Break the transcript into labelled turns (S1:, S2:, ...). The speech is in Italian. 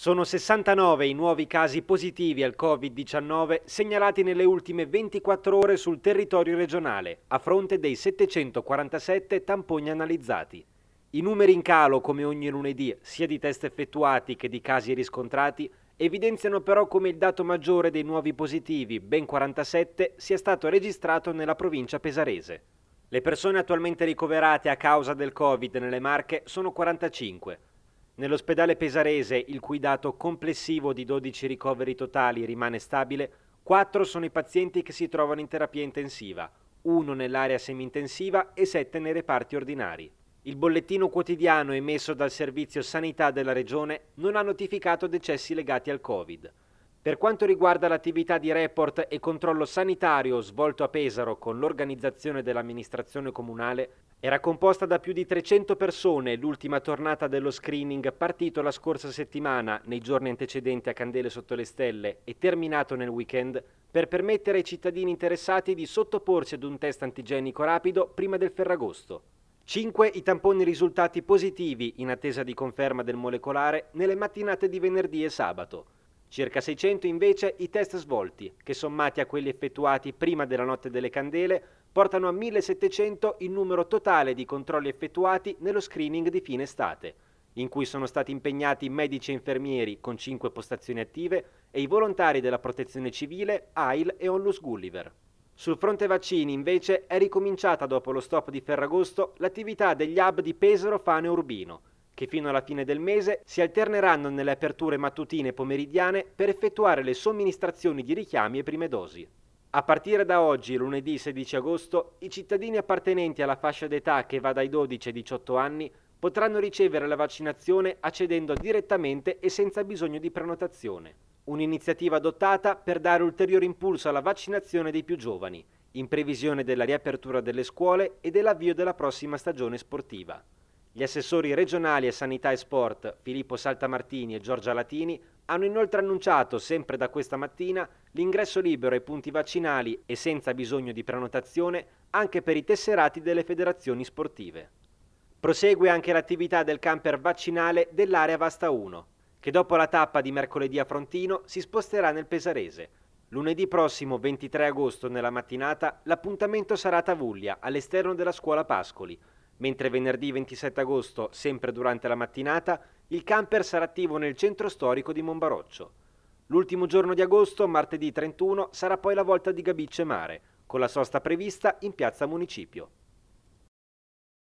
S1: Sono 69 i nuovi casi positivi al Covid-19 segnalati nelle ultime 24 ore sul territorio regionale, a fronte dei 747 tamponi analizzati. I numeri in calo, come ogni lunedì, sia di test effettuati che di casi riscontrati, evidenziano però come il dato maggiore dei nuovi positivi, ben 47, sia stato registrato nella provincia pesarese. Le persone attualmente ricoverate a causa del Covid nelle Marche sono 45 Nell'ospedale pesarese, il cui dato complessivo di 12 ricoveri totali rimane stabile, 4 sono i pazienti che si trovano in terapia intensiva, 1 nell'area semi-intensiva e 7 nei reparti ordinari. Il bollettino quotidiano emesso dal Servizio Sanità della Regione non ha notificato decessi legati al Covid. Per quanto riguarda l'attività di report e controllo sanitario svolto a Pesaro con l'organizzazione dell'amministrazione comunale, era composta da più di 300 persone l'ultima tornata dello screening partito la scorsa settimana nei giorni antecedenti a Candele sotto le stelle e terminato nel weekend per permettere ai cittadini interessati di sottoporsi ad un test antigenico rapido prima del Ferragosto. 5 i tamponi risultati positivi in attesa di conferma del molecolare nelle mattinate di venerdì e sabato. Circa 600 invece i test svolti, che sommati a quelli effettuati prima della notte delle candele, portano a 1700 il numero totale di controlli effettuati nello screening di fine estate, in cui sono stati impegnati medici e infermieri con 5 postazioni attive e i volontari della Protezione Civile, AIL e Onlus Gulliver. Sul fronte vaccini, invece, è ricominciata dopo lo stop di Ferragosto l'attività degli hub di Pesaro, Fane e Urbino, che fino alla fine del mese si alterneranno nelle aperture mattutine e pomeridiane per effettuare le somministrazioni di richiami e prime dosi. A partire da oggi, lunedì 16 agosto, i cittadini appartenenti alla fascia d'età che va dai 12 ai 18 anni potranno ricevere la vaccinazione accedendo direttamente e senza bisogno di prenotazione. Un'iniziativa adottata per dare ulteriore impulso alla vaccinazione dei più giovani, in previsione della riapertura delle scuole e dell'avvio della prossima stagione sportiva. Gli assessori regionali e sanità e sport Filippo Saltamartini e Giorgia Latini hanno inoltre annunciato, sempre da questa mattina, l'ingresso libero ai punti vaccinali e senza bisogno di prenotazione anche per i tesserati delle federazioni sportive. Prosegue anche l'attività del camper vaccinale dell'area Vasta 1, che dopo la tappa di mercoledì a Frontino si sposterà nel Pesarese. Lunedì prossimo, 23 agosto, nella mattinata, l'appuntamento sarà a Tavuglia, all'esterno della scuola Pascoli, mentre venerdì 27 agosto, sempre durante la mattinata, il camper sarà attivo nel centro storico di Monbaroccio. L'ultimo giorno di agosto, martedì 31, sarà poi la volta di Gabicce Mare, con la sosta prevista in piazza Municipio.